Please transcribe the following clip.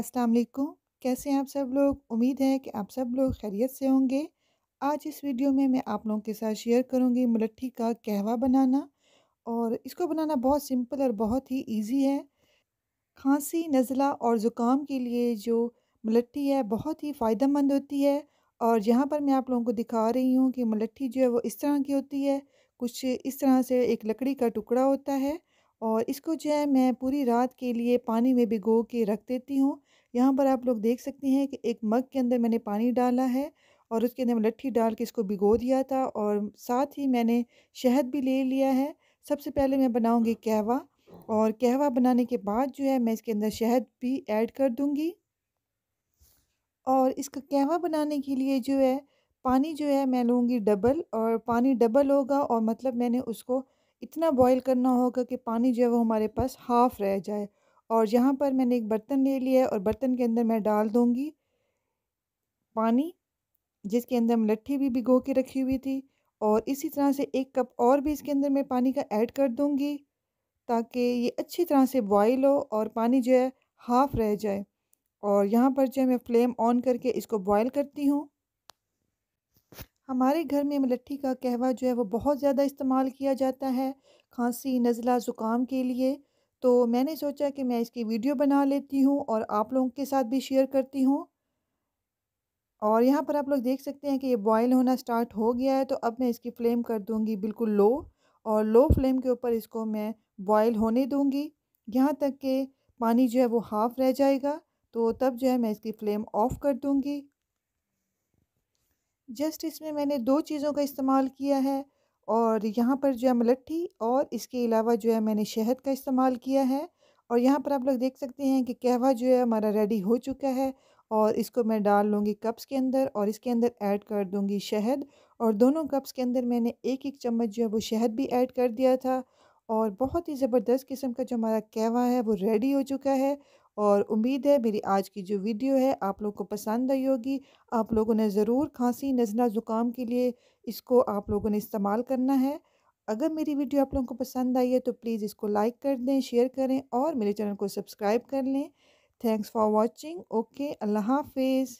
अस्सलाम वालेकुम कैसे हैं आप सब लोग उम्मीद है कि आप सब लोग खैरियत से होंगे आज इस वीडियो में मैं आप लोगों के साथ शेयर करूंगी मुलट्ठी का कहवा बनाना और इसको बनाना बहुत सिंपल और बहुत ही इजी है खांसी नज़ला और ज़ुकाम के लिए जो मुलट्ठी है बहुत ही फ़ायदेमंद होती है और यहाँ पर मैं आप लोगों को दिखा रही हूँ कि मुलट्ठी जो है वो इस तरह की होती है कुछ इस तरह से एक लकड़ी का टुकड़ा होता है और इसको जो है मैं पूरी रात के लिए पानी में भिगो के रख देती हूँ यहाँ पर आप लोग देख सकते हैं कि एक मग के अंदर मैंने पानी डाला है और उसके अंदर लट्ठी डाल के इसको भिगो दिया था और साथ ही मैंने शहद भी ले लिया है सबसे पहले मैं बनाऊँगी कहवा और कहवा बनाने के बाद जो है मैं इसके अंदर शहद भी ऐड कर दूँगी और इसका कहवा बनाने के लिए जो है पानी जो है मैं लूँगी डबल और पानी डबल होगा और मतलब मैंने उसको इतना बॉईल करना होगा कि पानी जो है वो हमारे पास हाफ़ रह जाए और यहाँ पर मैंने एक बर्तन ले लिया है और बर्तन के अंदर मैं डाल दूँगी पानी जिसके अंदर लट्ठी भी भिगो के रखी हुई थी और इसी तरह से एक कप और भी इसके अंदर मैं पानी का ऐड कर दूँगी ताकि ये अच्छी तरह से बॉयल हो और पानी जो है हाफ़ रह जाए और यहाँ पर जो है मैं फ्लेम ऑन करके इसको बॉयल करती हूँ हमारे घर में मलट्ठी का कहवा जो है वो बहुत ज़्यादा इस्तेमाल किया जाता है खांसी नज़ला ज़ुकाम के लिए तो मैंने सोचा कि मैं इसकी वीडियो बना लेती हूँ और आप लोगों के साथ भी शेयर करती हूँ और यहाँ पर आप लोग देख सकते हैं कि ये बॉयल होना स्टार्ट हो गया है तो अब मैं इसकी फ्लेम कर दूँगी बिल्कुल लो और लो फ्लेम के ऊपर इसको मैं बॉयल होने दूँगी यहाँ तक कि पानी जो है वो हाफ़ रह जाएगा तो तब जो है मैं इसकी फ़्लेम ऑफ़ कर दूँगी जस्ट इसमें मैंने दो चीज़ों का इस्तेमाल किया है और यहाँ पर जो है मलट्ठी और इसके अलावा जो है मैंने शहद का इस्तेमाल किया है और यहाँ पर आप लोग देख सकते हैं कि कहवा जो है हमारा रेडी हो चुका है और इसको मैं डाल लूँगी कप्स के अंदर और इसके अंदर ऐड कर दूँगी शहद और दोनों कप्स के अंदर मैंने एक एक चम्मच जो है वो शहद भी ऐड कर दिया था और बहुत ही ज़बरदस्त किस्म का जो हमारा कहवा है वो रेडी हो चुका है और उम्मीद है मेरी आज की जो वीडियो है आप लोगों को पसंद आई होगी आप लोगों ने ज़रूर खांसी नज़ला ज़ुकाम के लिए इसको आप लोगों ने इस्तेमाल करना है अगर मेरी वीडियो आप लोगों को पसंद आई है तो प्लीज़ इसको लाइक कर दें शेयर करें और मेरे चैनल को सब्सक्राइब कर लें थैंक्स फॉर वॉचिंग ओके अल्लाह हाफिज़